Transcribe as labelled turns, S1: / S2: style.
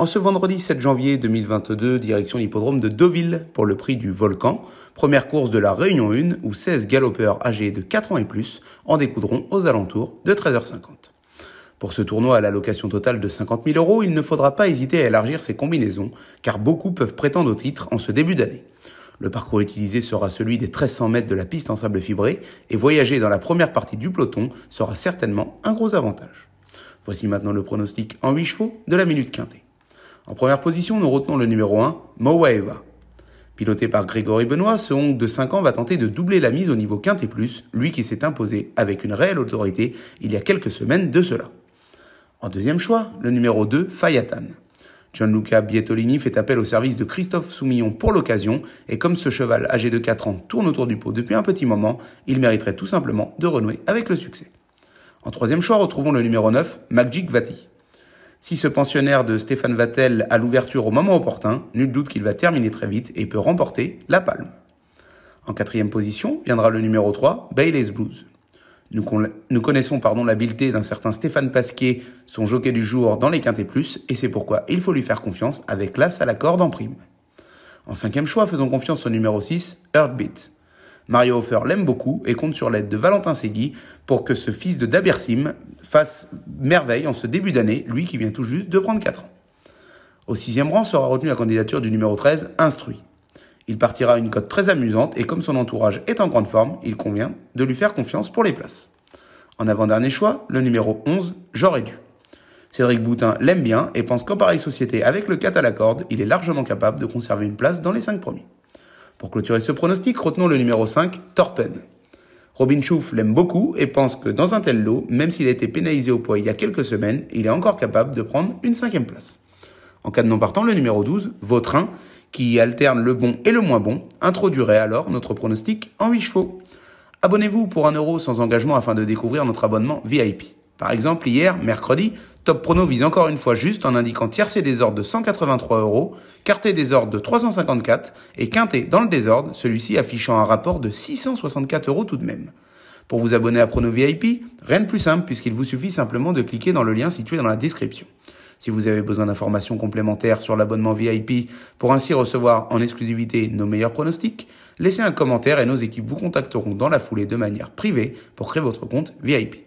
S1: En ce vendredi 7 janvier 2022, direction l'hippodrome de Deauville pour le prix du Volcan, première course de la Réunion 1 où 16 galopeurs âgés de 4 ans et plus en découdront aux alentours de 13h50. Pour ce tournoi à la location totale de 50 000 euros, il ne faudra pas hésiter à élargir ses combinaisons car beaucoup peuvent prétendre au titre en ce début d'année. Le parcours utilisé sera celui des 1300 mètres de la piste en sable fibré et voyager dans la première partie du peloton sera certainement un gros avantage. Voici maintenant le pronostic en 8 chevaux de la minute quintée. En première position, nous retenons le numéro 1, Mowaeva. Piloté par Grégory Benoît, ce Hong de 5 ans va tenter de doubler la mise au niveau quinte plus, lui qui s'est imposé avec une réelle autorité il y a quelques semaines de cela. En deuxième choix, le numéro 2, Fayatan. Gianluca Bietolini fait appel au service de Christophe Soumillon pour l'occasion, et comme ce cheval âgé de 4 ans tourne autour du pot depuis un petit moment, il mériterait tout simplement de renouer avec le succès. En troisième choix, retrouvons le numéro 9, Magic Vati. Si ce pensionnaire de Stéphane Vattel a l'ouverture au moment opportun, nul doute qu'il va terminer très vite et peut remporter la palme. En quatrième position viendra le numéro 3, Bailey's Blues. Nous, connaissons pardon l'habileté d'un certain Stéphane Pasquier, son jockey du jour dans les quintés plus, et c'est pourquoi il faut lui faire confiance avec l'as à la corde en prime. En cinquième choix, faisons confiance au numéro 6, Heartbeat. Mario Hofer l'aime beaucoup et compte sur l'aide de Valentin Segui pour que ce fils de Dabersim fasse merveille en ce début d'année, lui qui vient tout juste de prendre 4 ans. Au sixième rang sera retenue la candidature du numéro 13, Instruit. Il partira une cote très amusante et comme son entourage est en grande forme, il convient de lui faire confiance pour les places. En avant-dernier choix, le numéro 11, J'aurais dû. Cédric Boutin l'aime bien et pense qu'en pareille société avec le 4 à la corde, il est largement capable de conserver une place dans les 5 premiers. Pour clôturer ce pronostic, retenons le numéro 5, Torpen. Robin Chouf l'aime beaucoup et pense que dans un tel lot, même s'il a été pénalisé au poids il y a quelques semaines, il est encore capable de prendre une cinquième place. En cas de non partant, le numéro 12, Vautrin, qui alterne le bon et le moins bon, introduirait alors notre pronostic en 8 chevaux. Abonnez-vous pour 1€ sans engagement afin de découvrir notre abonnement VIP. Par exemple, hier, mercredi, Top Prono vise encore une fois juste en indiquant tiercé des ordres de 183 euros, quarté des ordres de 354 et quinté dans le désordre, celui-ci affichant un rapport de 664 euros tout de même. Pour vous abonner à Prono VIP, rien de plus simple puisqu'il vous suffit simplement de cliquer dans le lien situé dans la description. Si vous avez besoin d'informations complémentaires sur l'abonnement VIP pour ainsi recevoir en exclusivité nos meilleurs pronostics, laissez un commentaire et nos équipes vous contacteront dans la foulée de manière privée pour créer votre compte VIP.